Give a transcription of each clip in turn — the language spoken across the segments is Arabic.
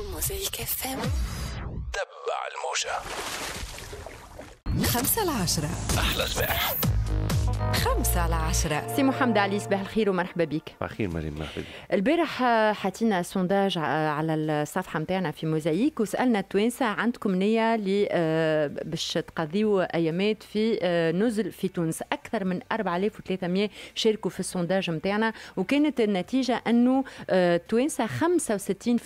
موزيك اف ام تبع الموجة خمسة العشرة أحلى صباح خمسة على عشرة سي محمد علي صباح الخير ومرحبا بك صباح الخير مريم مرحبا بك البارح آه، حطينا سونداج آه، على الصفحة نتاعنا في موزايك وسألنا التوانسة عندكم نية لي آه، باش تقضيو أيامات في نزل في تونس أكثر من 4300 شاركوا في السونداج نتاعنا وكانت النتيجة أنه التوانسة 65%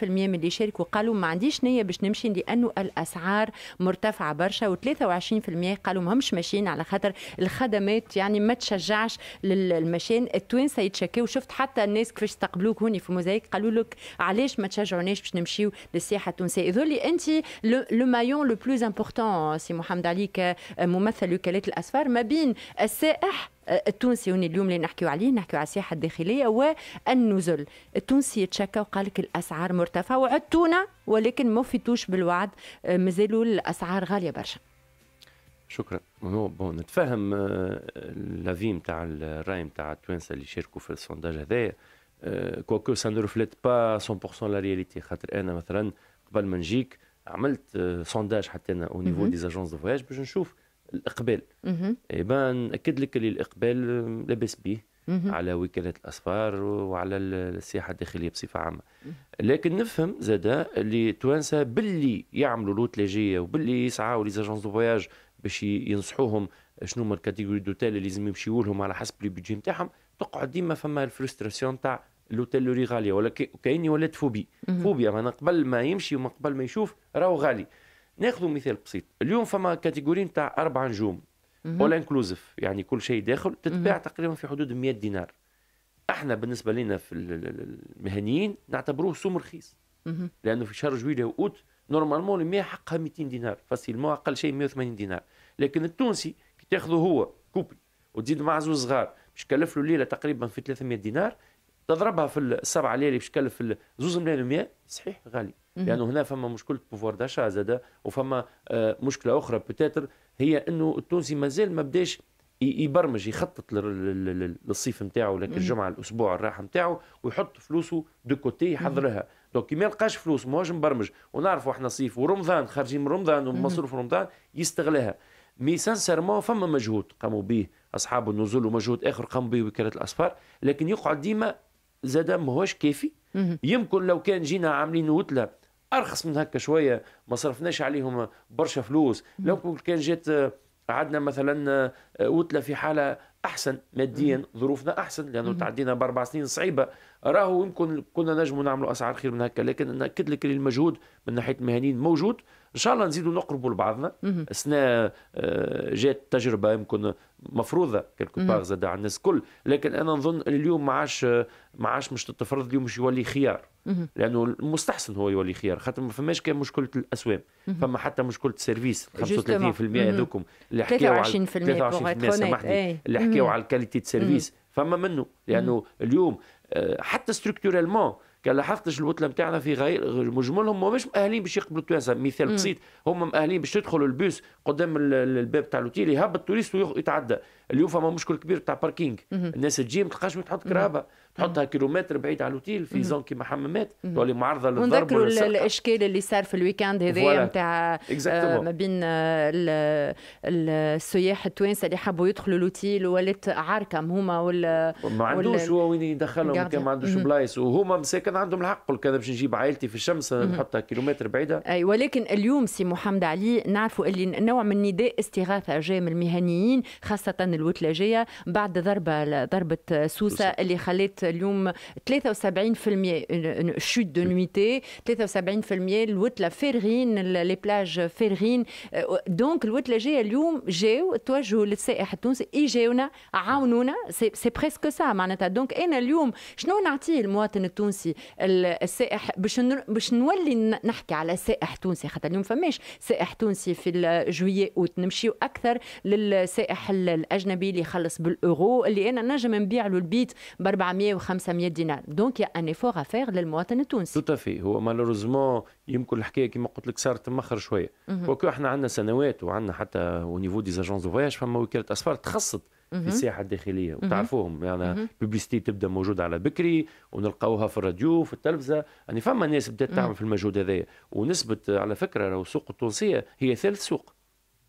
من اللي شاركوا قالوا ما عنديش نية باش نمشي لأنه الأسعار مرتفعة برشا و23% قالوا ما همش ماشيين على خاطر الخدمات يعني ما تشجعش للمشان التوانسه يتشكاو وشفت حتى الناس كيفاش استقبلوك هوني في موزايك قالوا لك علاش ما تشجعوناش باش نمشيو للسياحه التونسيه يظهر انت لو مايون لو بلوز امبورتون سي محمد علي كممثل وكالات الاسفار ما بين السائح آه، التونسي هوني اليوم اللي نحكيو عليه نحكيو على السياحه الداخليه والنزل التونسي يتشكى وقال لك الاسعار مرتفعه وعدتونا ولكن ما وفيتوش بالوعد آه، مازالوا الاسعار غاليه برشا شكرا بون نتفهم آه، لافي نتاع الراي نتاع التوانسه اللي شاركوا في السونداج هذايا آه، كوكو سا نو ريفليت با 100% لا رياليتي خاطر انا مثلا قبل ما نجيك عملت آه، سونداج حتى انا او نيفو دي اجونس دو فواياج باش نشوف الاقبال اي eh ناكد لك اللي الاقبال لاباس به على وكالات الاسفار وعلى السياحه الداخليه بصفه عامه لكن نفهم زادا اللي توانسه باللي يعملوا لوت وباللي يسعوا لي اجونس دو فواياج باش ينصحوهم شنو هما الكاتيجوري دوتيل اللي لازم يمشيوا لهم على حسب البيدجي نتاعهم تقعد ديما فما الفرستراسيون تاع لوتيلوري غاليه ولا كاني ولات فوبي فوبيا انا قبل ما يمشي وما قبل ما يشوف راهو غالي ناخذ مثال بسيط اليوم فما كاتيجوري نتاع اربع نجوم اول انكلوزيف يعني كل شيء داخل تتباع تقريبا في حدود 100 دينار احنا بالنسبه لنا في المهنيين نعتبروه سوم رخيص لانه في شهر جويليه واوت نورمالمون الماء حقها 200 دينار فاسيلمون اقل شيء 180 دينار لكن التونسي كي تاخذه هو كوبل وتزيد مع زوج صغار باش تكلف له الليله تقريبا في 300 دينار تضربها في السبعه ليالي باش تكلف زوز ملايين و100 صحيح غالي لانه يعني هنا فما مشكله بوفوار داشا زاده وفما مشكله اخرى بوتيتر هي انه التونسي مازال ما بداش يبرمج يخطط للصيف نتاعو ولا الجمعه الاسبوع الراحه نتاعو ويحط فلوسه دو كوتي يحضرها دونك كي ما فلوس ماهوش مبرمج ونعرفوا احنا صيف ورمضان خارجين من رمضان ومصروف رمضان يستغلها مي سانسيرمون فما مجهود قاموا به اصحاب النزول ومجهود اخر قاموا به وكاله الاسفار لكن يقعد ديما زاد ماهوش كافي يمكن لو كان جينا عاملين وتله ارخص من هكا شويه ما صرفناش عليهم برشا فلوس لو كان جات قعدنا مثلا آه، وتلا في حاله احسن ماديا ظروفنا احسن لانه تعدينا باربع سنين صعيبه راهو يمكن كنا نجموا نعملوا اسعار خير من هكا لكن انا اكد لك المجهود من ناحيه المهنيين موجود ان شاء الله نزيدوا نقربوا لبعضنا اثناء آه، جات تجربه يمكن مفروضه كلكو باغ زاد على الناس الكل لكن انا نظن اليوم ما عادش ما عادش مش تتفرض اليوم مش يولي خيار لانه المستحسن هو يولي خيار خاطر ما فماش كان مشكله الاسوام فما حتى مشكله السيرفيس 35% هذوكم اللي حكيوا على 23% سامحني اللي إيه. حكيوا على الكاليتي سيرفيس فما منه لانه اليوم آه، حتى ستركتورالمون كان لاحظتش الوتله بتاعنا في غير مجملهم ومش مأهلين باش يقبلوا التوانسه مثال بسيط هم مأهلين باش يدخلوا البوس قدام الباب تاع الاوتيل يهبط التوريست ويتعدى اليوم فما مشكل كبير تاع باركينج الناس تجي ما تلقاش وين تحط كرابه تحطها كيلومتر بعيد على الاوتيل في زون كيما حمامات تولي معرضه للضرب ونذكروا الاشكال اللي صار في الويكاند هذايا نتاع آه، ما بين آه، السياح التوانسه اللي حبوا يدخلوا الاوتيل ولات عركه هما وال ما عندوش هو وين يدخلهم كان ما عندوش بلايص وهما مساكن عندهم الحق قلت كذا باش نجيب عائلتي في الشمس نحطها كيلومتر بعيده اي ولكن اليوم سي محمد علي نعرفوا اللي نوع من نداء استغاثه جاء من المهنيين خاصه الوتلاجيه بعد ضربه ضربه سوسه اللي خلت اليوم 73% شوت دو نويتي 73% الوتله فارغين لي بلاج فارغين دونك الوتله جايه اليوم جاو توجهوا للسائح التونسي يجاونا عاونونا سي بريسك سا معناتها دونك انا اليوم شنو نعطيه المواطن التونسي السائح باش باش نولي نحكي على سائح تونسي خاطر اليوم فماش سائح تونسي في جويي اوت نمشيو اكثر للسائح الاجنبي اللي يخلص بالاورو اللي انا نجم نبيع له البيت ب 400 1500 500 دينار دونك ان ايفور افير للمواطن التونسي تو في هو مالوروزمون يمكن الحكايه كما قلت لك صارت مخر شويه وكو احنا عندنا سنوات وعندنا حتى او نيفو دي اجونس دو فواياج فما وكاله اسفار تخصت في السياحه الداخليه وتعرفوهم يعني بيبليستي تبدا موجوده على بكري ونلقاوها في الراديو في التلفزه يعني فما ناس بدات تعمل في المجهود هذايا ونسبه على فكره لو السوق التونسيه هي ثالث سوق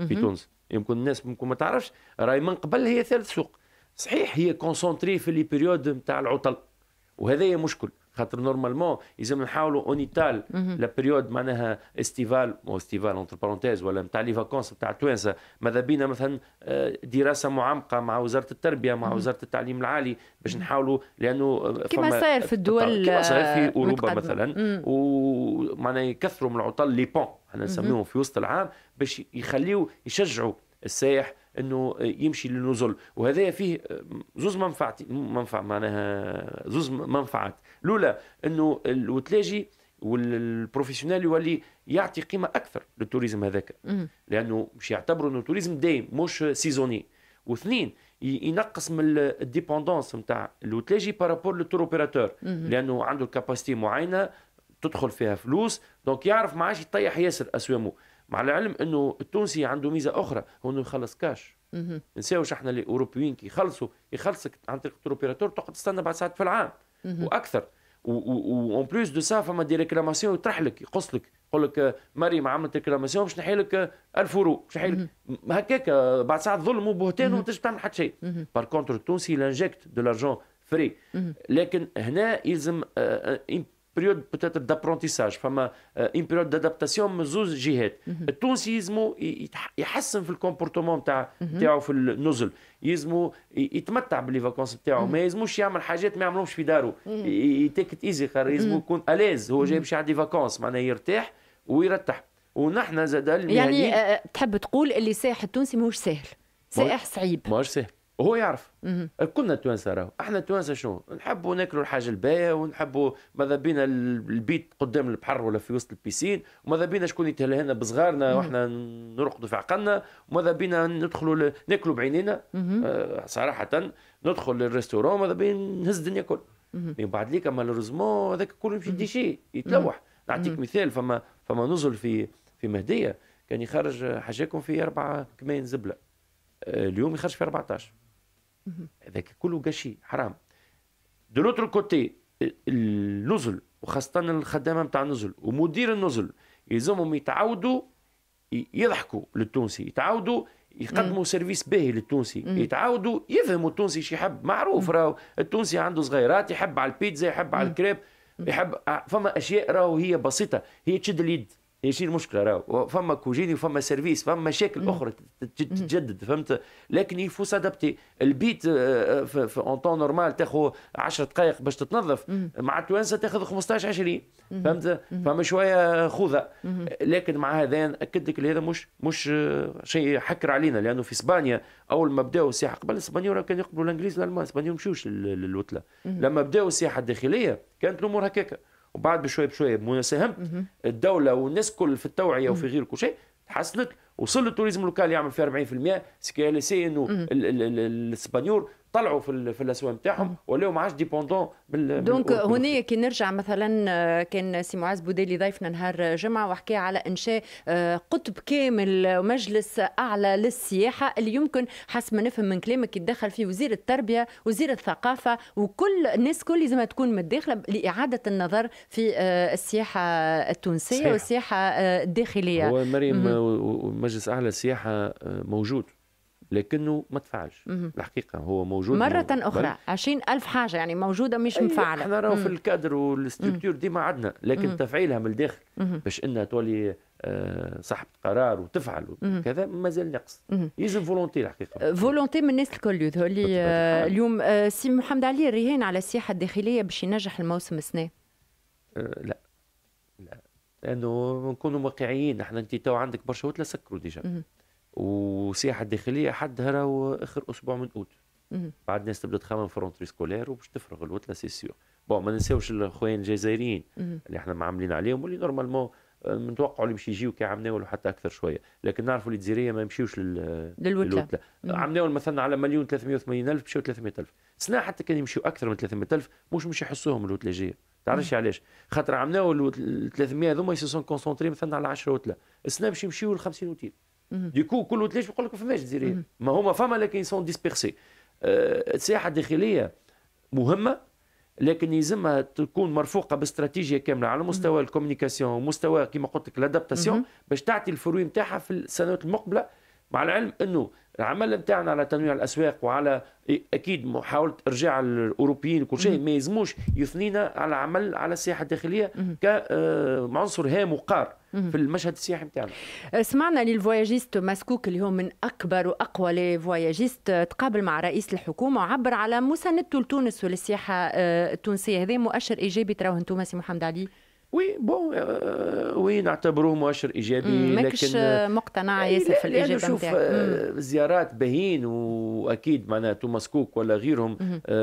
في تونس يمكن الناس ممكن ما تعرفش راهي من قبل هي ثالث سوق صحيح هي كونسونتري في لي بيريود نتاع العطل وهذا مشكل خاطر نورمالمون لازم نحاولوا اونيتال لا بيريود معناها استيفال او استيفال اونتر بارونتيز ولا نتاع لي فاكونس نتاع التوانسه ماذا بينا مثلا آه، دراسه معمقه مع وزاره التربيه مع وزاره التعليم العالي باش نحاولوا لانه آه، كما صاير في الدول آه، كما صاير في اوروبا مثلا ومعناها يكثروا من العطل لي بون احنا نسميهم في وسط العام باش يخليوا يشجعوا السائح انه يمشي للنزل وهذا فيه زوز منفعتي منفع معناها زوز منفعات الاولى انه الوتلاجي والبروفيسيونيل يولي يعطي قيمه اكثر للتوريزم هذاك لانه باش يعتبروا انه التوريزم دايم مش سيزوني واثنين ينقص من الديبوندونس نتاع الوتلاجي بارابور للتور اوبيراتور لانه عنده كاباسيتي معينه تدخل فيها فلوس دونك يعرف ما عادش يطيح ياسر اسوامه مع العلم انه التونسي عنده ميزه اخرى هو انه يخلص كاش نساوش احنا الاوروبيين كي يخلصوا يخلصك عن طريق التوروبيراتور تقعد تستنى بعد ساعات في العام واكثر وان بليس دو سا فما دي ريكلاماسيون يطرح لك يقص لك يقول لك مريم عملت ريكلاماسيون باش نحي لك 1000 يورو باش نحي لك هكاك بعد ساعات ظلم وبهتان وما تنجمش تعمل حتى شيء بار كونتر التونسي لانجكت دو لارجون فري لكن هنا يلزم آه، آه، بريود peut دابرونتيساج فما ان بيريود دادابتاسيون من زوز جهات التونسي يلزمو يحسن في الكومبورتمون تاع تاعو في النزل يلزمو يتمتع فاكونس تاعو ما يلزموش يعمل حاجات ما يعملهمش في دارو يتيك ايزي خير يلزمو يكون اليز هو جاي باش يعدي فاكونس معناها يرتاح ويرتاح ونحن زاد يعني تحب تقول اللي سائح التونسي ماهوش سهل سائح صعيب ماهوش سهل هو يعرف كلنا التوانسه راهو احنا التوانسه شنو نحبوا ناكلوا الحاجه الباهيه ونحبوا ماذا بينا البيت قدام البحر ولا في وسط البيسين وماذا بينا شكون يتهلى هنا بصغارنا واحنا نرقدوا في عقلنا وماذا بينا ندخلوا ل... ناكلوا بعينينا آه صراحه ندخل للريستورون ماذا بين نهز الدنيا كل من بعد ليك مالوريزمون هذاك كله يمشي ديشي يتلوح نعطيك مثال فما فما نزل في في مهديه كان يخرج حاجاكم في اربعه كمان زبله آه، اليوم يخرج في 14 هذاك كله قشي حرام دو لوتر كوتي النزل وخاصة الخدامة نتاع النزل ومدير النزل يلزمهم يتعودوا يضحكوا للتونسي يتعودوا يقدموا سيرفيس باهي للتونسي يتعودوا يفهموا التونسي شي يحب معروف راهو التونسي عنده صغيرات يحب على البيتزا يحب على الكريب يحب آه، فما اشياء راهو هي بسيطه هي تشد اليد هي المشكله راهو فما كوجيني وفما سيرفيس فما مشاكل اخرى تتجدد فهمت لكن يفو سادابتي البيت في اون طون نورمال تاخذ 10 دقائق باش تتنظف مع التوانسه تاخذ 15 20 فهمت فما شويه خوذه لكن مع هذا اكد لك هذا مش مش آه، شيء حكر علينا لانه في اسبانيا اول ما بداوا السياحه قبل الاسبانيول كانوا يقبلوا الانجليز والالمان الاسبانيول مشوش للوتله لما بداوا السياحه الداخليه كانت الامور هكاك وبعد بشويه بشويه بما الدوله والناس كل في التوعيه وفي غير كل شيء تحسنت وصل التوريزم اللوكال يعمل فيها 40% سي انه الاسبانيول طلعوا في, في الاسواق نتاعهم ولاو ما عادش ديبوندون دونك هنا كي نرجع مثلا آه، كان سي معاذ بوديلي ضيفنا نهار جمعه وحكى على انشاء آه، قطب كامل مجلس اعلى للسياحه اللي يمكن حسب ما نفهم من كلامك يتدخل فيه وزير التربيه وزير الثقافه وكل الناس كل لازم تكون متداخله لاعاده النظر في آه، السياحه التونسيه صحيح. والسياحه الداخليه هو مريم أمم. مجلس اعلى السياحه موجود لكنه ما تفعلش الحقيقه هو موجود مره موجود. اخرى 20000 حاجه يعني موجوده مش مفعله احنا راهو في الكادر والستركتور ديما عندنا لكن مم. تفعيلها من الداخل باش انها تولي آه، صاحبة قرار وتفعل كذا مازال ناقص يلزم فولونتي الحقيقة فولونتي آه، من الناس الكل يظهر لي آه، اليوم سي محمد علي الرهان على السياحة الداخلية باش ينجح الموسم السنة لا لا لأنه نكونوا واقعيين احنا انت تو عندك برشا وتلا سكروا ديجا والسياحه الداخليه حدها راهو اخر اسبوع من اوت بعد الناس تبدا تخمم في رونتري سكولير وباش تفرغ الوتله لا سيور بون ما ننساوش الاخوان الجزائريين اللي احنا معاملين عليهم واللي نورمالمون نتوقعوا آه، اللي باش يجيو كي عمناول حتى اكثر شويه لكن نعرفوا اللي الجزائريه ما يمشيوش لل... للوتله, عم عمناول مثلا على مليون 380 الف مشاو 300 الف سنه حتى كان يمشيو اكثر من 300 الف مش مش يحسوهم الوتله جايه تعرفش علاش خاطر عمناول 300 هذوما يسون كونسونتري مثلا على 10 وتله السنه باش يمشيو ل 50 وتيل ديكو كله ليش بقول لك ما فماش جزائريين ما هما فما لكن سون ديسبيرسي أه، السياحه الداخليه مهمه لكن يلزمها تكون مرفوقه باستراتيجيه كامله على مستوى الكوميونيكاسيون ومستوى كما قلت لك لادابتاسيون باش تعطي الفروي نتاعها في السنوات المقبله مع العلم انه العمل نتاعنا على تنويع الاسواق وعلى اكيد محاوله ارجاع الاوروبيين وكل شيء ما يلزموش يثنينا على عمل على السياحه الداخليه كعنصر آه، هام وقار في المشهد السياحي نتاعنا آه، سمعنا للفواياجيست ماسكوك مسكوك اللي هو من اكبر واقوى لي فواياجيست آه، تقابل مع رئيس الحكومه وعبر على مساندته لتونس وللسياحه التونسيه هذا مؤشر ايجابي تراه انتم سي محمد علي وي بون آه، وي نعتبروه مؤشر ايجابي لكن آه، مقتنع ياسر في الاجابه نشوف آه، زيارات باهين واكيد معناها توماس كوك ولا غيرهم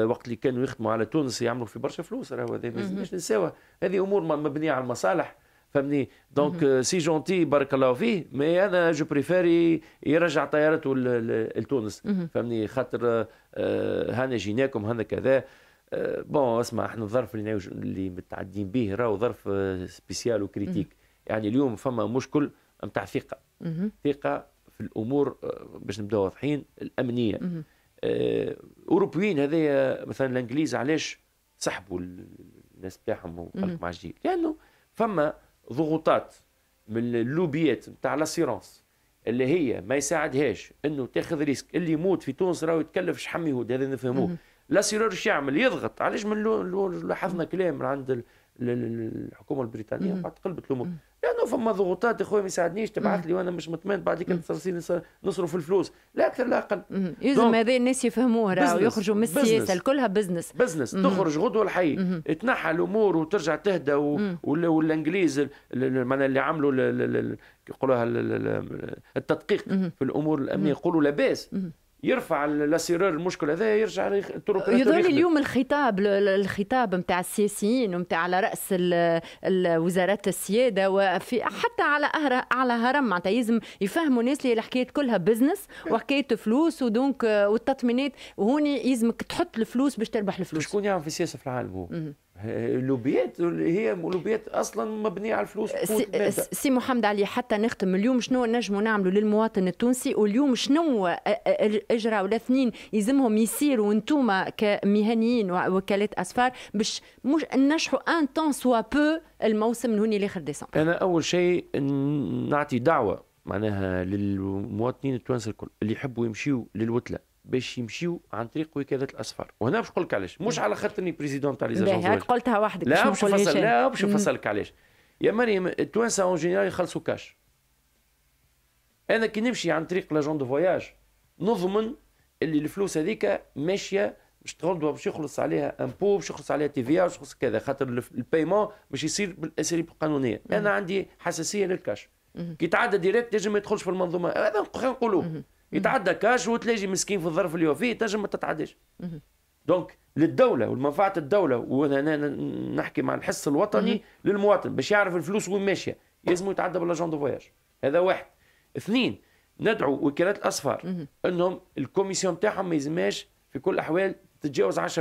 وقت اللي كانوا يخدموا على تونس يعملوا في برشا فلوس راهو هذا ما نساوها هذه امور مبنيه على المصالح فهمني دونك سي جونتي بارك الله فيه مي انا جو بريفير يرجع طيارته لتونس فهمني خاطر هانا جيناكم هانا كذا آه، بون اسمع احنا الظرف اللي نعيش اللي متعدين به راهو ظرف آه، سبيسيال وكريتيك يعني اليوم فما مشكل نتاع ثقه ثقه في الامور آه، باش نبداو واضحين الامنيه اوروبيين هذايا مثلا الانجليز علاش سحبوا الناس بتاعهم وقالك ما الجيل لانه فما ضغوطات من اللوبيات نتاع لاسيرونس اللي هي ما يساعدهاش انه تاخذ ريسك اللي يموت في تونس راهو يتكلف شحم يهود هذا نفهموه لا سيرور ايش يعمل يضغط علاش من لاحظنا كلام من عند الحكومه البريطانيه بعد قلبت الامور لانه فما ضغوطات يا خويا ما يساعدنيش تبعث لي وانا مش مطمئن بعديك نصرف الفلوس لا اكثر لا اقل يلزم هذا الناس يفهموها راهو يخرجوا من السياسه كلها بزنس بزنس تخرج غدوه الحي تنحى الامور وترجع تهدى والانجليز معناها اللي عملوا يقولوها التدقيق في الامور الامنيه يقولوا لاباس يرفع لاسيرور المشكل هذا يرجع التروبيراتور يظهر لي اليوم الخطاب الخطاب نتاع السياسيين نتاع على راس وزارات السياده وفي حتى على اعلى هرم معناتها يلزم يفهموا الناس اللي الحكايه كلها بزنس وحكايه فلوس ودونك والتطمينات وهوني يلزمك تحط الفلوس باش تربح الفلوس شكون يعمل يعني في السياسه في العالم هو؟ لوبيات اللي هي لوبيات اصلا مبنيه على الفلوس سي محمد علي حتى نختم اليوم شنو نجموا نعملوا للمواطن التونسي واليوم شنو اجرى ولا اثنين يلزمهم يصيروا انتم كمهنيين وكالات اسفار باش مش ننجحوا ان تون سوا بو الموسم من هوني لاخر ديسمبر انا اول شيء نعطي دعوه معناها للمواطنين التونسي الكل اللي يحبوا يمشيوا للوتله باش يمشيو عن طريق وكاله الاصفار وهنا باش نقول لك علاش مش على خاطرني بريزيدون تاع لي قلتها وحدك لا باش نفصل لا باش نفصل لك علاش يا مريم التوانسه اون جينيرال يخلصوا كاش انا كي نمشي عن طريق لاجون دو فواياج نضمن اللي الفلوس هذيك ماشيه باش تغلطوا باش يخلص عليها امبو باش يخلص عليها تي في باش يخلص كذا خاطر البايمون باش يصير بالاساليب القانونيه انا عندي حساسيه للكاش كي تعدى ديريكت يجب ما يدخلش في المنظومه هذا نقولوه يتعدى كاش وتلاقي مسكين في الظرف اللي هو فيه تنجم ما تتعداش دونك للدولة والمنفعة الدولة وهنا نحكي مع الحس الوطني للمواطن باش يعرف الفلوس وين ماشية لازم يتعدى بالاجون دو فواياج هذا واحد اثنين ندعو وكالات الأصفار أنهم الكوميسيون تاعهم ما يلزمهاش في كل الأحوال تتجاوز 10%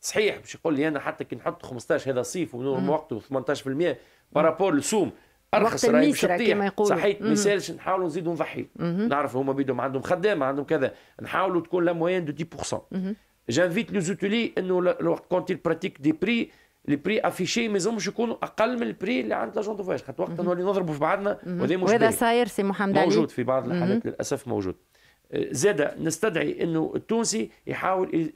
صحيح باش يقول لي أنا حتى كي نحط 15 هذا صيف ونور وقته 18% بارابور لسوم ارخص راهي كما يقولوا صحيت ما يسالش نحاولوا نزيدوا نضحي نعرف هما بيدهم عندهم خدامه عندهم كذا نحاولوا تكون لا موين دو 10% جانفيت لي زوتولي انه الوقت كونت براتيك دي بري لي بري افيشي ما يلزمش يكونوا اقل من البري اللي عند لاجون دوفاج خاطر وقت نولي نضربوا في بعضنا وهذا مشكل وهذا صاير سي محمد علي موجود في بعض الحالات للاسف موجود زاد نستدعي انه التونسي يحاول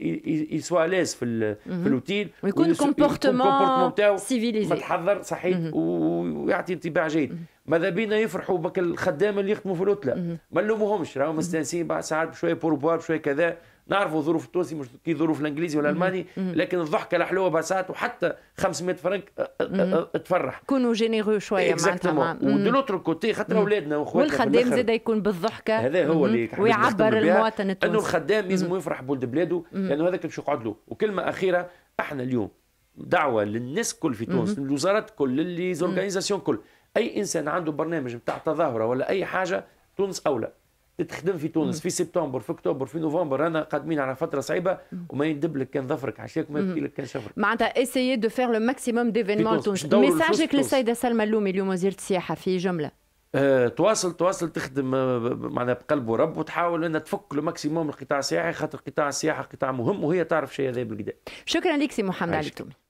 يسوى لاز في في الاوتيل ويكون كومبورتمون نتاعو سيفيليزي متحضر صحيح ويعطي انطباع جيد ماذا بينا يفرحوا بك الخدام اللي يخدموا في الوتله ما نلوموهمش راهم مستانسين بعد ساعات بشويه بوربوار بشويه كذا نعرفوا ظروف التونسي مش كي ظروف الانجليزي والالماني لكن الضحكه الحلوه بسات وحتى 500 فرنك تفرح كونوا جينيرو شويه معناتها ودي ودلوتر كوتي خاطر اولادنا واخواتنا والخدام زاد يكون بالضحكه هذا هو اللي ويعبر المواطن التونسي انه الخدام لازم يفرح بولد بلاده لانه هذاك باش يقعد له وكلمه اخيره احنا اليوم دعوه للناس كل في تونس للوزارات كل للزورغانيزاسيون كل اي انسان عنده برنامج نتاع تظاهره ولا اي حاجه تونس اولى تخدم في تونس في سبتمبر في اكتوبر في نوفمبر رانا قادمين على فتره صعيبه وما يندب لك كان ظفرك عشاك وما يبكي لك كان شفرك معناتها اسيي دو فير لو ماكسيموم ديفينمون تونس ميساجك للسيده سلمى اللومي اليوم وزيره السياحه في جمله أه، تواصل تواصل تخدم آه، معنا بقلب ورب وتحاول انها تفك لو ماكسيموم القطاع السياحي خاطر قطاع السياحه قطاع مهم وهي تعرف شيء هذا بالكدا شكرا لك سي محمد علي